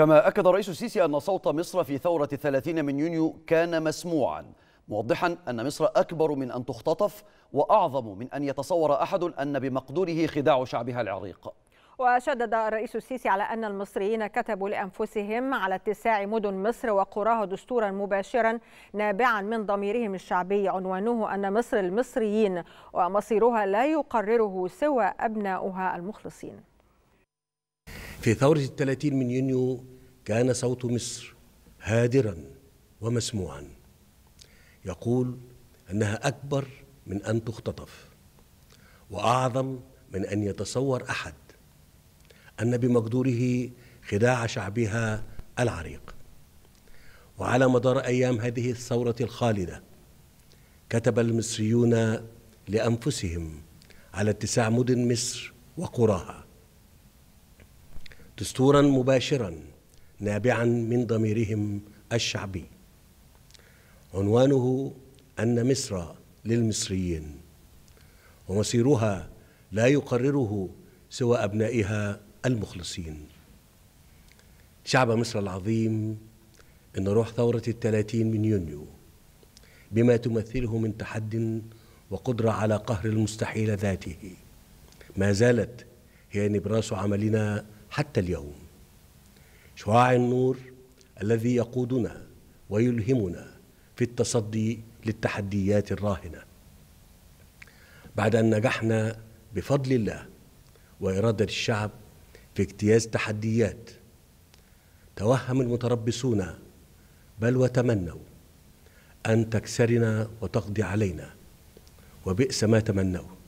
كما أكد الرئيس السيسي أن صوت مصر في ثورة الثلاثين من يونيو كان مسموعا موضحا أن مصر أكبر من أن تختطف وأعظم من أن يتصور أحد أن بمقدوره خداع شعبها العريق وشدد الرئيس السيسي على أن المصريين كتبوا لأنفسهم على اتساع مدن مصر وقراها دستورا مباشرا نابعا من ضميرهم الشعبي عنوانه أن مصر المصريين ومصيرها لا يقرره سوى أبناؤها المخلصين في ثورة الثلاثين من يونيو كان صوت مصر هادرا ومسموعا يقول انها اكبر من ان تختطف واعظم من ان يتصور احد ان بمقدوره خداع شعبها العريق وعلى مدار ايام هذه الثوره الخالده كتب المصريون لانفسهم على اتساع مدن مصر وقراها دستورا مباشرا نابعا من ضميرهم الشعبي عنوانه ان مصر للمصريين ومصيرها لا يقرره سوى ابنائها المخلصين شعب مصر العظيم ان روح ثوره الثلاثين من يونيو بما تمثله من تحد وقدره على قهر المستحيل ذاته ما زالت هي نبراس عملنا حتى اليوم شعاع النور الذي يقودنا ويلهمنا في التصدي للتحديات الراهنه بعد ان نجحنا بفضل الله واراده الشعب في اجتياز تحديات توهم المتربصون بل وتمنوا ان تكسرنا وتقضي علينا وبئس ما تمنوا